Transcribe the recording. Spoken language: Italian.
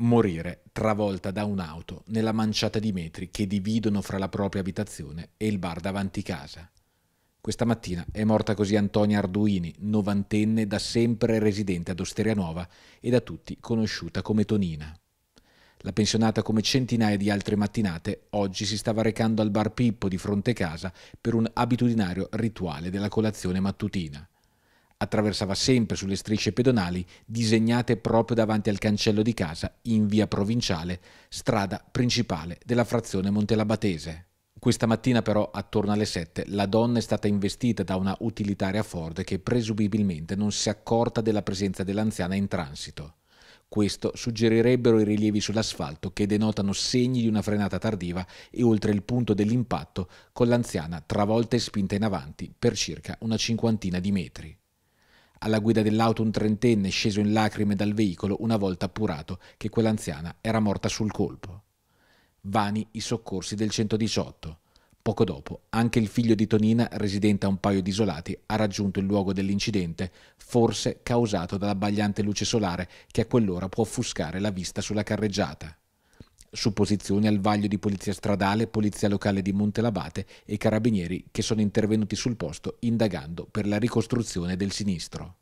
morire travolta da un'auto nella manciata di metri che dividono fra la propria abitazione e il bar davanti casa. Questa mattina è morta così Antonia Arduini, novantenne da sempre residente ad Osteria Nuova e da tutti conosciuta come Tonina. La pensionata, come centinaia di altre mattinate, oggi si stava recando al bar Pippo di fronte casa per un abitudinario rituale della colazione mattutina attraversava sempre sulle strisce pedonali disegnate proprio davanti al cancello di casa in via provinciale, strada principale della frazione Montelabatese. Questa mattina però, attorno alle 7, la donna è stata investita da una utilitaria Ford che presumibilmente non si è accorta della presenza dell'anziana in transito. Questo suggerirebbero i rilievi sull'asfalto che denotano segni di una frenata tardiva e oltre il punto dell'impatto con l'anziana travolta e spinta in avanti per circa una cinquantina di metri. Alla guida dell'auto un trentenne sceso in lacrime dal veicolo una volta appurato che quell'anziana era morta sul colpo. Vani i soccorsi del 118. Poco dopo, anche il figlio di Tonina, residente a un paio di isolati, ha raggiunto il luogo dell'incidente, forse causato dall'abbagliante luce solare che a quell'ora può offuscare la vista sulla carreggiata supposizioni al vaglio di Polizia Stradale, Polizia Locale di Montelabate e Carabinieri che sono intervenuti sul posto indagando per la ricostruzione del sinistro.